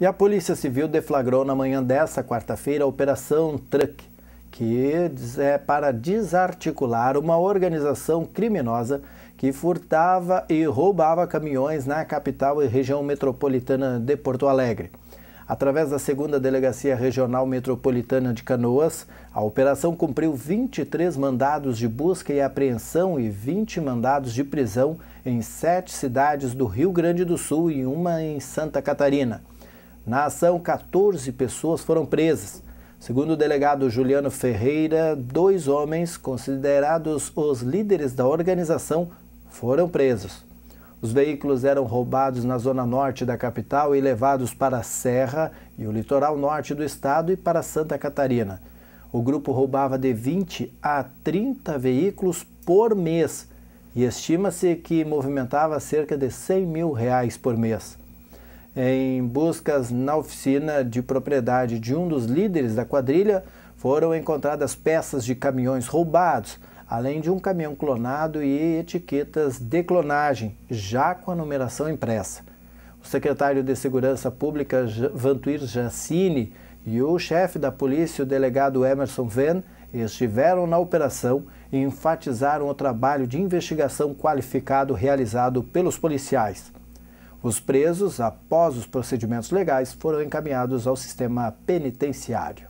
E a Polícia Civil deflagrou na manhã desta quarta-feira a Operação Truck, que é para desarticular uma organização criminosa que furtava e roubava caminhões na capital e região metropolitana de Porto Alegre. Através da segunda Delegacia Regional Metropolitana de Canoas, a operação cumpriu 23 mandados de busca e apreensão e 20 mandados de prisão em sete cidades do Rio Grande do Sul e uma em Santa Catarina. Na ação, 14 pessoas foram presas. Segundo o delegado Juliano Ferreira, dois homens considerados os líderes da organização foram presos. Os veículos eram roubados na zona norte da capital e levados para a Serra e o litoral norte do estado e para Santa Catarina. O grupo roubava de 20 a 30 veículos por mês e estima-se que movimentava cerca de 100 mil reais por mês. Em buscas na oficina de propriedade de um dos líderes da quadrilha, foram encontradas peças de caminhões roubados, além de um caminhão clonado e etiquetas de clonagem, já com a numeração impressa. O secretário de Segurança Pública Vantuir Jacini e o chefe da polícia, o delegado Emerson Venn, estiveram na operação e enfatizaram o trabalho de investigação qualificado realizado pelos policiais. Os presos, após os procedimentos legais, foram encaminhados ao sistema penitenciário.